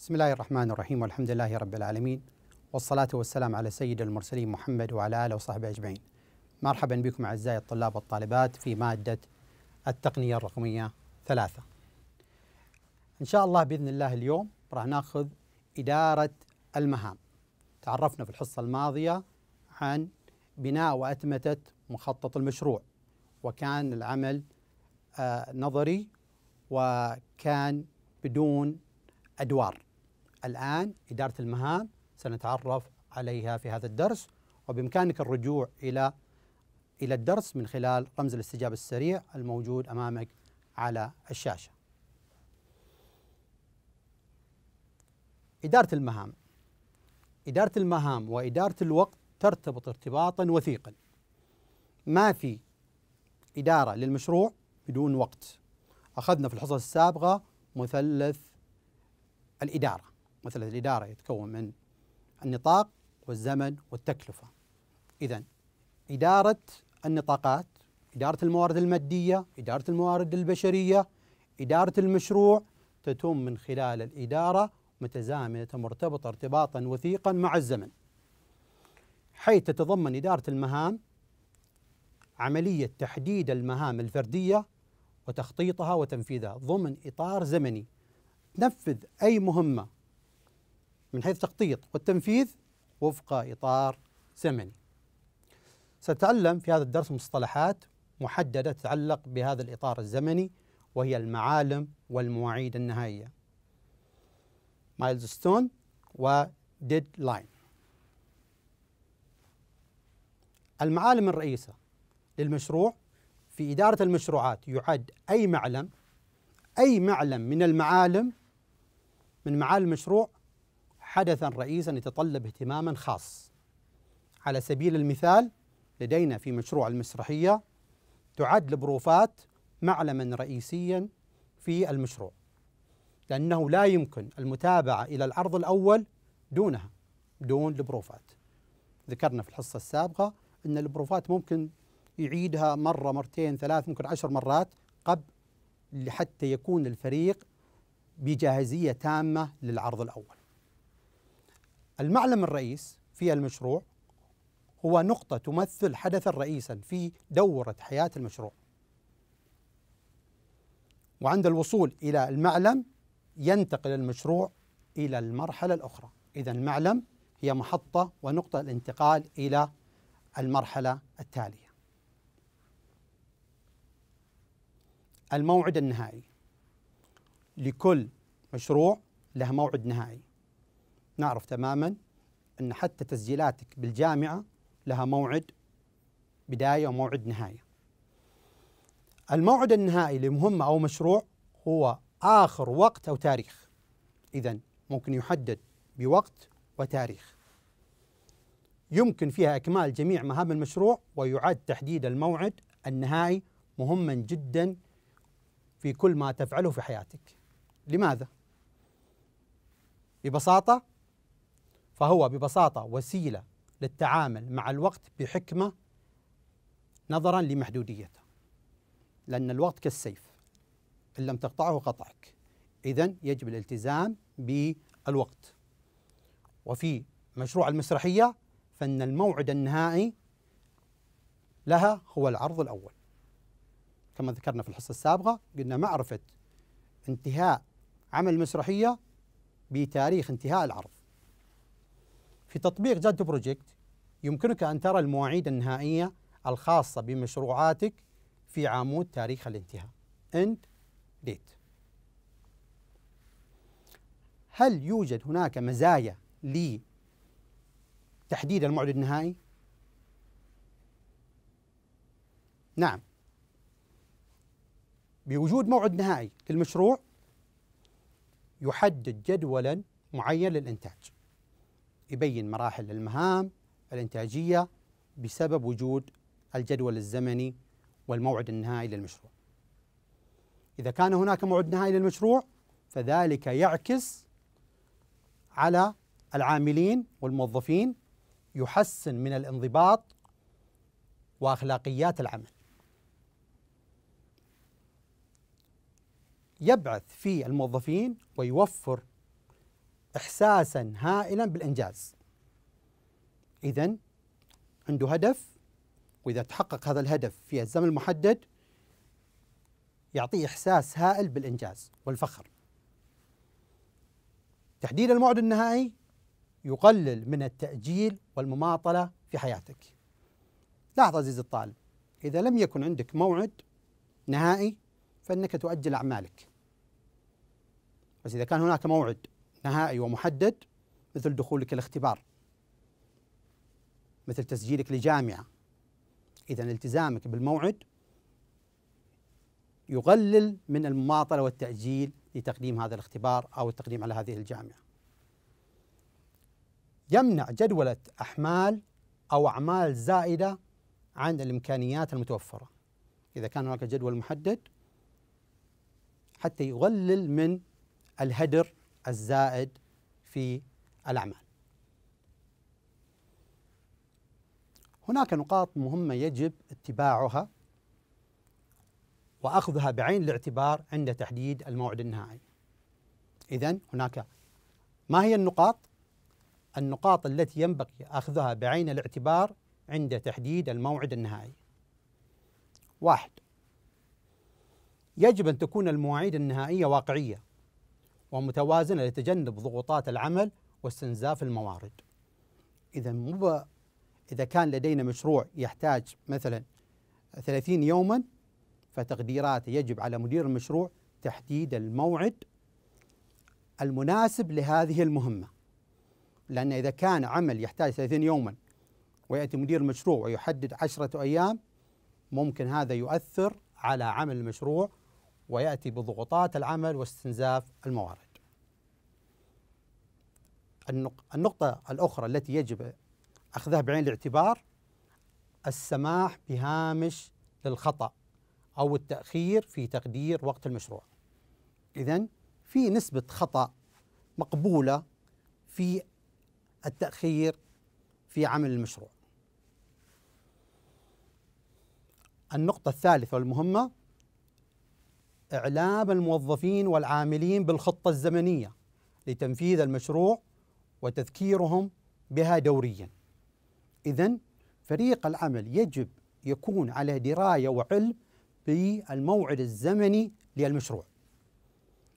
بسم الله الرحمن الرحيم والحمد لله رب العالمين والصلاة والسلام على سيد المرسلين محمد وعلى آله وصحبه أجمعين مرحبا بكم أعزائي الطلاب والطالبات في مادة التقنية الرقمية ثلاثة إن شاء الله بإذن الله اليوم راح ناخذ إدارة المهام تعرفنا في الحصة الماضية عن بناء وأتمتة مخطط المشروع وكان العمل نظري وكان بدون أدوار الآن إدارة المهام سنتعرف عليها في هذا الدرس وبإمكانك الرجوع إلى إلى الدرس من خلال رمز الاستجابة السريع الموجود أمامك على الشاشة إدارة المهام إدارة المهام وإدارة الوقت ترتبط ارتباطا وثيقا ما في إدارة للمشروع بدون وقت أخذنا في الحصص السابقة مثلث الإدارة مثل الإدارة يتكون من النطاق والزمن والتكلفة إذا إدارة النطاقات إدارة الموارد المادية إدارة الموارد البشرية إدارة المشروع تتم من خلال الإدارة متزامنة مرتبطة ارتباطا وثيقا مع الزمن حيث تتضمن إدارة المهام عملية تحديد المهام الفردية وتخطيطها وتنفيذها ضمن إطار زمني تنفذ أي مهمة من حيث التخطيط والتنفيذ وفق إطار زمني سنتعلم في هذا الدرس مصطلحات محددة تتعلق بهذا الإطار الزمني وهي المعالم والمواعيد النهائية مايلستون وديدلاين المعالم الرئيسة للمشروع في إدارة المشروعات يعد أي معلم أي معلم من المعالم من معالم المشروع حدثا رئيسا يتطلب اهتماما خاص على سبيل المثال لدينا في مشروع المسرحية تعد البروفات معلما رئيسيا في المشروع لأنه لا يمكن المتابعة إلى العرض الأول دونها دون البروفات ذكرنا في الحصة السابقة أن البروفات ممكن يعيدها مرة مرتين ثلاث ممكن عشر مرات قبل حتى يكون الفريق بجاهزية تامة للعرض الأول المعلم الرئيس في المشروع هو نقطة تمثل حدثا رئيسا في دورة حياة المشروع وعند الوصول إلى المعلم ينتقل المشروع إلى المرحلة الأخرى إذا المعلم هي محطة ونقطة الانتقال إلى المرحلة التالية الموعد النهائي لكل مشروع له موعد نهائي نعرف تماما أن حتى تسجيلاتك بالجامعة لها موعد بداية وموعد نهاية الموعد النهائي لمهمة أو مشروع هو آخر وقت أو تاريخ إذا ممكن يحدد بوقت وتاريخ يمكن فيها إكمال جميع مهام المشروع ويعد تحديد الموعد النهائي مهما جدا في كل ما تفعله في حياتك لماذا؟ ببساطة فهو ببساطة وسيلة للتعامل مع الوقت بحكمة نظرا لمحدوديته لأن الوقت كالسيف إن لم تقطعه قطعك إذا يجب الالتزام بالوقت وفي مشروع المسرحية فإن الموعد النهائي لها هو العرض الأول كما ذكرنا في الحصة السابقة قلنا معرفة انتهاء عمل المسرحية بتاريخ انتهاء العرض في تطبيق جادو بروجكت يمكنك أن ترى المواعيد النهائية الخاصة بمشروعاتك في عمود تاريخ الانتهاء End Date هل يوجد هناك مزايا لتحديد الموعد النهائي؟ نعم بوجود موعد نهائي للمشروع يحدد جدولا معين للإنتاج يبين مراحل المهام الإنتاجية بسبب وجود الجدول الزمني والموعد النهائي للمشروع إذا كان هناك موعد نهائي للمشروع فذلك يعكس على العاملين والموظفين يحسن من الانضباط واخلاقيات العمل. يبعث في الموظفين ويوفر إحساسا هائلا بالإنجاز إذا عنده هدف وإذا تحقق هذا الهدف في الزمن المحدد يعطيه إحساس هائل بالإنجاز والفخر تحديد الموعد النهائي يقلل من التأجيل والمماطلة في حياتك لاحظ عزيزي الطالب إذا لم يكن عندك موعد نهائي فإنك تؤجل أعمالك بس إذا كان هناك موعد نهائي ومحدد مثل دخولك الاختبار مثل تسجيلك لجامعة إذا التزامك بالموعد يقلل من المماطلة والتأجيل لتقديم هذا الاختبار أو التقديم على هذه الجامعة يمنع جدولة أحمال أو أعمال زائدة عن الإمكانيات المتوفرة إذا كان هناك جدول محدد حتى يقلل من الهدر الزائد في الأعمال. هناك نقاط مهمة يجب اتباعها وأخذها بعين الاعتبار عند تحديد الموعد النهائي. إذا هناك ما هي النقاط؟ النقاط التي ينبغي أخذها بعين الاعتبار عند تحديد الموعد النهائي. واحد يجب أن تكون المواعيد النهائية واقعية ومتوازنة لتجنب ضغوطات العمل واستنزاف الموارد إذا مو إذا كان لدينا مشروع يحتاج مثلا 30 يوما فتقديرات يجب على مدير المشروع تحديد الموعد المناسب لهذه المهمة لأن إذا كان عمل يحتاج 30 يوما ويأتي مدير المشروع ويحدد عشرة أيام ممكن هذا يؤثر على عمل المشروع ويأتي بضغوطات العمل واستنزاف الموارد النقطة الأخرى التي يجب أخذها بعين الاعتبار السماح بهامش للخطأ أو التأخير في تقدير وقت المشروع إذا في نسبة خطأ مقبولة في التأخير في عمل المشروع النقطة الثالثة والمهمة إعلام الموظفين والعاملين بالخطة الزمنية لتنفيذ المشروع وتذكيرهم بها دوريا إذا فريق العمل يجب يكون على دراية وعلم بالموعد الزمني للمشروع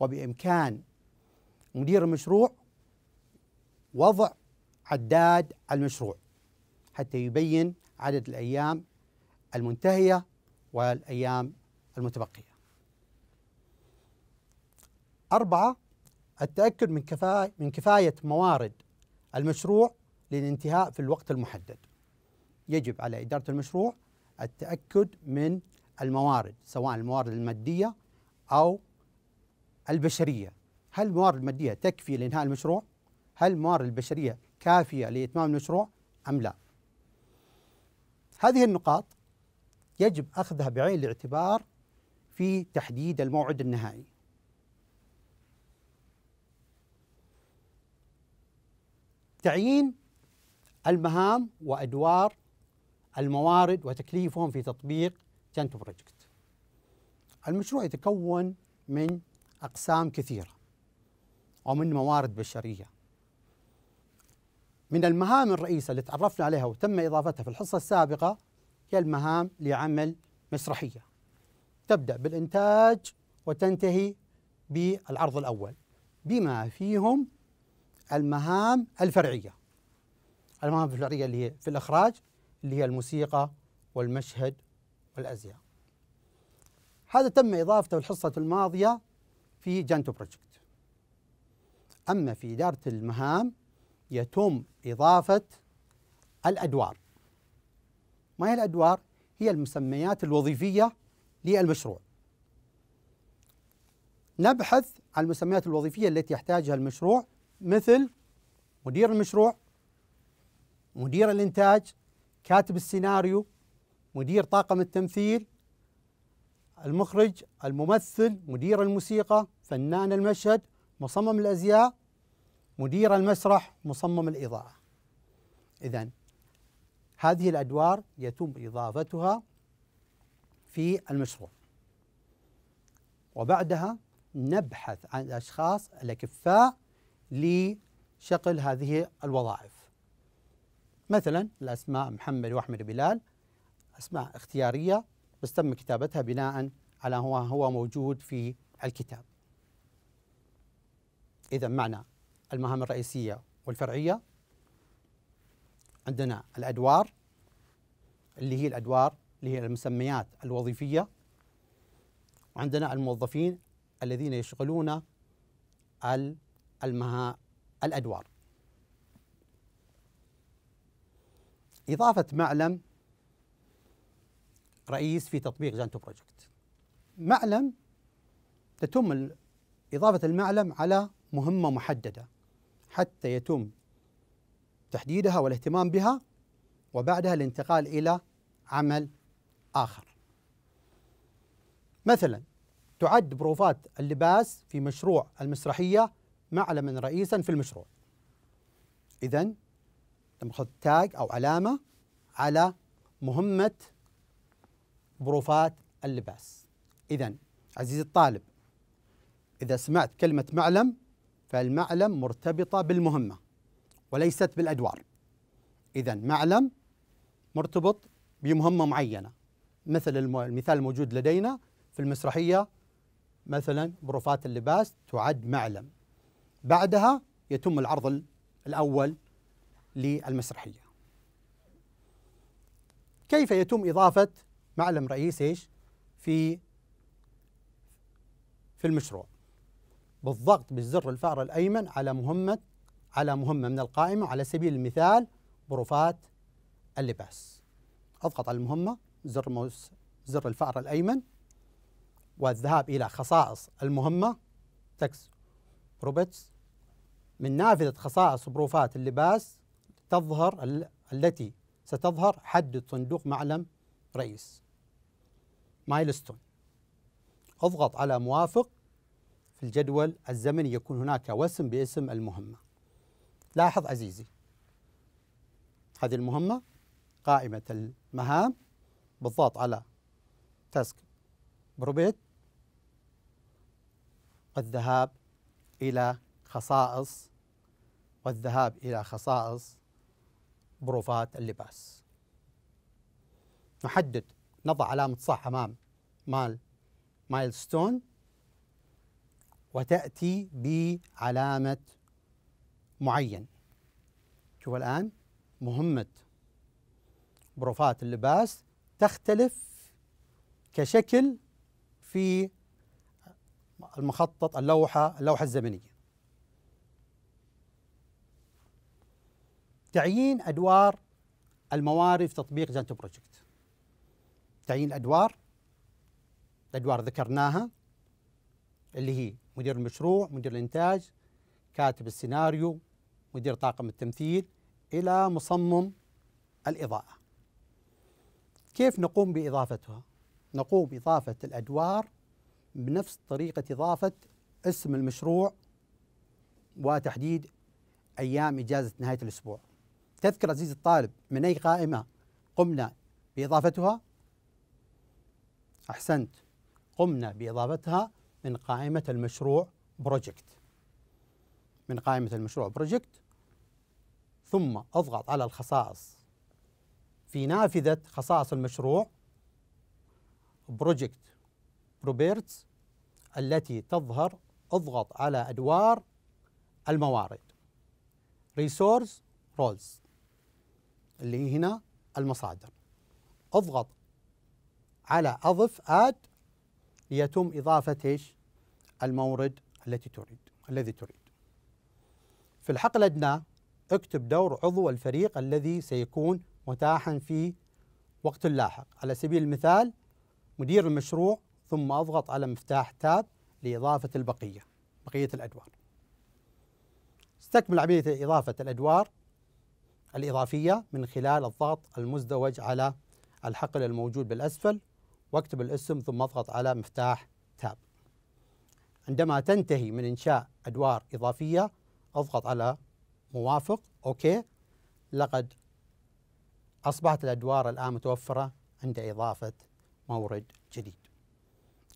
وبإمكان مدير المشروع وضع عداد على المشروع حتى يبين عدد الأيام المنتهية والأيام المتبقية أربعة التأكد من كفاءة من كفاية موارد المشروع للانتهاء في الوقت المحدد. يجب على إدارة المشروع التأكد من الموارد سواء الموارد المادية أو البشرية. هل الموارد المادية تكفي لإنهاء المشروع؟ هل الموارد البشرية كافية لإتمام المشروع أم لا؟ هذه النقاط يجب أخذها بعين الاعتبار في تحديد الموعد النهائي. تعيين المهام وادوار الموارد وتكليفهم في تطبيق جنت بروجكت. المشروع يتكون من اقسام كثيره ومن موارد بشريه. من المهام الرئيسه اللي تعرفنا عليها وتم اضافتها في الحصه السابقه هي المهام لعمل مسرحيه. تبدا بالانتاج وتنتهي بالعرض الاول بما فيهم المهام الفرعية المهام الفرعية اللي هي في الإخراج اللي هي الموسيقى والمشهد والأزياء هذا تم إضافته الحصة الماضية في جانتو بروجكت أما في إدارة المهام يتم إضافة الأدوار ما هي الأدوار؟ هي المسميات الوظيفية للمشروع نبحث عن المسميات الوظيفية التي يحتاجها المشروع مثل مدير المشروع مدير الإنتاج كاتب السيناريو مدير طاقم التمثيل المخرج الممثل مدير الموسيقى فنان المشهد مصمم الأزياء مدير المسرح مصمم الإضاءة إذا هذه الأدوار يتم إضافتها في المشروع وبعدها نبحث عن الأشخاص الأكفاء لشكل هذه الوظائف مثلا الأسماء محمد وأحمد بلال أسماء اختيارية بس تم كتابتها بناء على هو هو موجود في الكتاب إذا معنى المهام الرئيسية والفرعية عندنا الأدوار اللي هي الأدوار اللي هي المسميات الوظيفية وعندنا الموظفين الذين يشغلون المها الأدوار إضافة معلم رئيس في تطبيق جانتو بروجكت معلم تتم إضافة المعلم على مهمة محددة حتى يتم تحديدها والاهتمام بها وبعدها الانتقال إلى عمل آخر مثلا تعد بروفات اللباس في مشروع المسرحية معلما رئيسا في المشروع إذا نأخذ تاج أو علامة على مهمة بروفات اللباس إذا عزيزي الطالب إذا سمعت كلمة معلم فالمعلم مرتبطة بالمهمة وليست بالأدوار إذا معلم مرتبط بمهمة معينة مثل المثال الموجود لدينا في المسرحية مثلا بروفات اللباس تعد معلم بعدها يتم العرض الأول للمسرحية كيف يتم إضافة معلم رئيس إيش في في المشروع بالضغط بالزر الفأر الأيمن على مهمة على مهمة من القائمة على سبيل المثال بروفات اللباس أضغط على المهمة زر موس زر الفأر الأيمن والذهاب إلى خصائص المهمة تكس روبتس من نافذة خصائص بروفات اللباس تظهر التي ستظهر حدد صندوق معلم رئيس مايلستون اضغط على موافق في الجدول الزمني يكون هناك وسم باسم المهمة لاحظ عزيزي هذه المهمة قائمة المهام بالضغط على تاسك بروبيت الذهاب إلى خصائص والذهاب إلى خصائص بروفات اللباس نحدد نضع علامة صح أمام مال مايلستون وتأتي بعلامة معين شوف الآن مهمة بروفات اللباس تختلف كشكل في المخطط اللوحة اللوحة الزمنية تعيين ادوار الموارد في تطبيق جانتو بروجكت تعيين الادوار الادوار ذكرناها اللي هي مدير المشروع مدير الانتاج كاتب السيناريو مدير طاقم التمثيل الى مصمم الاضاءه كيف نقوم باضافتها نقوم باضافه الادوار بنفس طريقه اضافه اسم المشروع وتحديد ايام اجازه نهايه الاسبوع تذكر عزيزي الطالب من أي قائمة قمنا بإضافتها أحسنت قمنا بإضافتها من قائمة المشروع بروجكت من قائمة المشروع بروجكت ثم اضغط على الخصائص في نافذة خصائص المشروع بروجكت بروبيرتس التي تظهر اضغط على أدوار الموارد ريسورس رولز اللي هي هنا المصادر اضغط على اضف اد ليتم اضافه ايش؟ المورد التي تريد الذي تريد. في الحقل الادنى اكتب دور عضو الفريق الذي سيكون متاحا في وقت لاحق، على سبيل المثال مدير المشروع ثم اضغط على مفتاح تاب لاضافه البقيه، بقيه الادوار. استكمل عمليه اضافه الادوار الإضافية من خلال الضغط المزدوج على الحقل الموجود بالأسفل واكتب الاسم ثم اضغط على مفتاح تاب عندما تنتهي من إنشاء أدوار إضافية اضغط على موافق أوكي لقد أصبحت الأدوار الآن متوفرة عند إضافة مورد جديد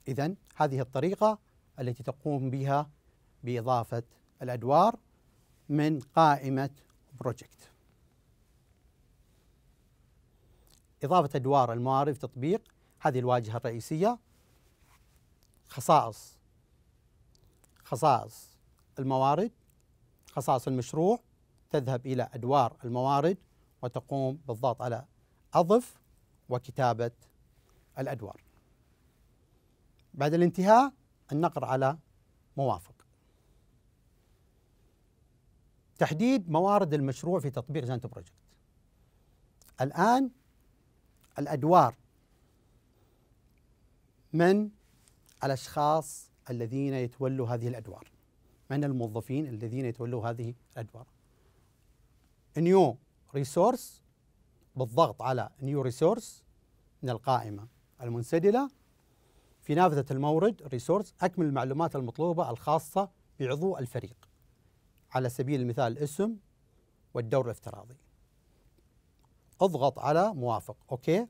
إذا هذه الطريقة التي تقوم بها بإضافة الأدوار من قائمة بروجكت إضافة أدوار الموارد في تطبيق هذه الواجهة الرئيسية خصائص خصائص الموارد خصائص المشروع تذهب إلى أدوار الموارد وتقوم بالضغط على أضف وكتابة الأدوار بعد الانتهاء النقر على موافق تحديد موارد المشروع في تطبيق جانت بروجكت الآن الأدوار من الأشخاص الذين يتولوا هذه الأدوار من الموظفين الذين يتولوا هذه الأدوار نيو ريسورس بالضغط على نيو ريسورس من القائمة المنسدلة في نافذة المورد ريسورس أكمل المعلومات المطلوبة الخاصة بعضو الفريق على سبيل المثال الاسم والدور الافتراضي اضغط على موافق اوكي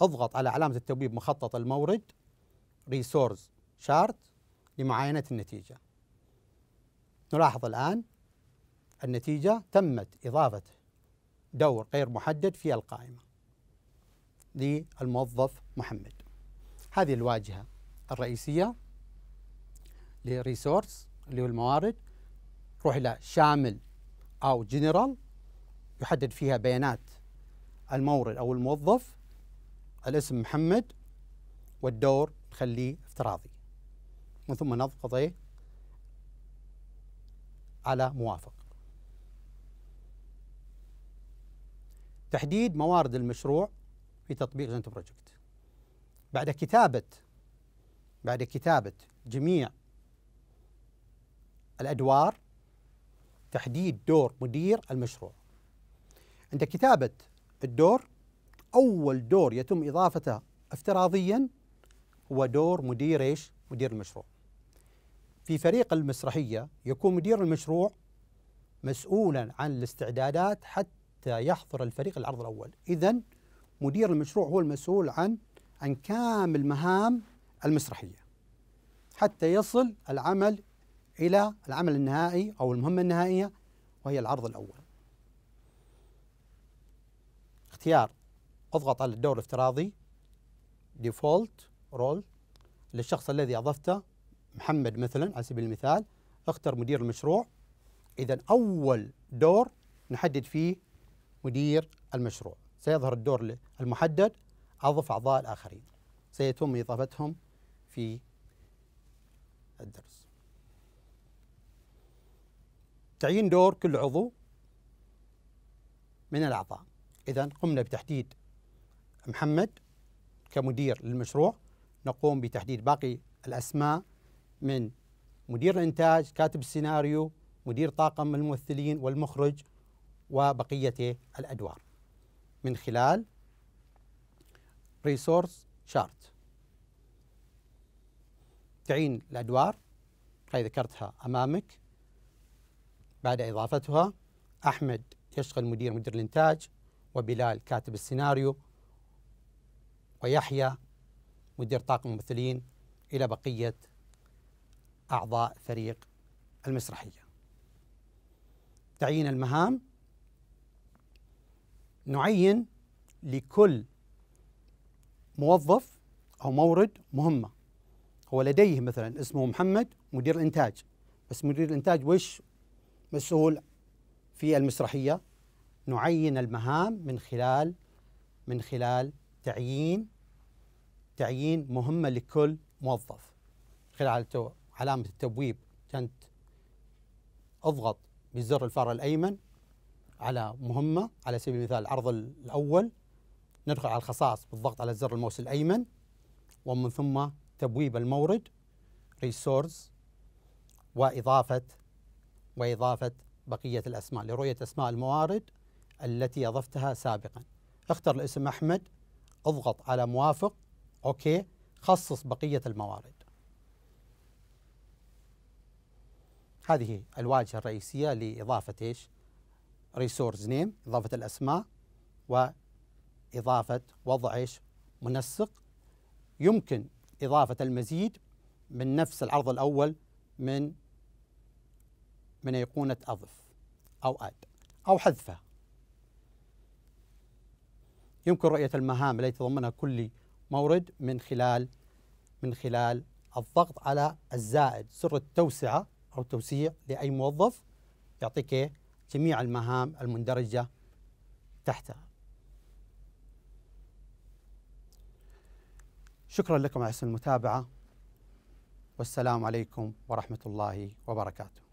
اضغط على علامه التبويب مخطط المورد ريسورس شارت لمعاينه النتيجه نلاحظ الان النتيجه تمت اضافه دور غير محدد في القائمه للموظف محمد هذه الواجهه الرئيسيه لريسورس اللي هو الموارد روح الى شامل او جنرال يحدد فيها بيانات المورد أو الموظف الاسم محمد والدور نخليه افتراضي ومن ثم نضغط إيه؟ على موافق تحديد موارد المشروع في تطبيق زنت بروجكت بعد كتابة بعد كتابة جميع الأدوار تحديد دور مدير المشروع عند كتابة الدور اول دور يتم اضافته افتراضيا هو دور مدير ايش؟ مدير المشروع. في فريق المسرحيه يكون مدير المشروع مسؤولا عن الاستعدادات حتى يحضر الفريق العرض الاول، اذا مدير المشروع هو المسؤول عن عن كامل مهام المسرحيه. حتى يصل العمل الى العمل النهائي او المهمه النهائيه وهي العرض الاول. اختيار اضغط على الدور الافتراضي ديفولت رول للشخص الذي اضفته محمد مثلا على سبيل المثال اختر مدير المشروع اذا اول دور نحدد فيه مدير المشروع سيظهر الدور المحدد اضف اعضاء الاخرين سيتم اضافتهم في الدرس تعيين دور كل عضو من الاعضاء إذا قمنا بتحديد محمد كمدير للمشروع نقوم بتحديد باقي الأسماء من مدير الإنتاج كاتب السيناريو مدير طاقم الممثلين والمخرج وبقية الأدوار من خلال ريسورس شارت تعين الأدوار هاي ذكرتها أمامك بعد إضافتها أحمد يشغل مدير مدير الإنتاج وبلال كاتب السيناريو ويحيى مدير طاقم الممثلين إلى بقية أعضاء فريق المسرحية تعيين المهام نعين لكل موظف أو مورد مهمة هو لديه مثلا اسمه محمد مدير الإنتاج بس مدير الإنتاج وش مسؤول في المسرحية نعين المهام من خلال من خلال تعيين تعيين مهمة لكل موظف خلال علامة التبويب كانت اضغط بزر الفار الأيمن على مهمة على سبيل المثال العرض الأول ندخل على الخصائص بالضغط على زر الموس الأيمن ومن ثم تبويب المورد ريسورس وإضافة وإضافة بقية الأسماء لرؤية أسماء الموارد التي أضفتها سابقا اختر الاسم أحمد اضغط على موافق أوكي خصص بقية الموارد هذه الواجهة الرئيسية لإضافة إيش ريسورس نيم إضافة الأسماء وإضافة وضع إيش منسق يمكن إضافة المزيد من نفس العرض الأول من من أيقونة أضف أو أد أو حذفه يمكن رؤية المهام التي تضمنها كل مورد من خلال من خلال الضغط على الزائد سر التوسعة أو التوسيع لأي موظف يعطيك جميع المهام المندرجة تحتها شكرا لكم على حسن المتابعة والسلام عليكم ورحمة الله وبركاته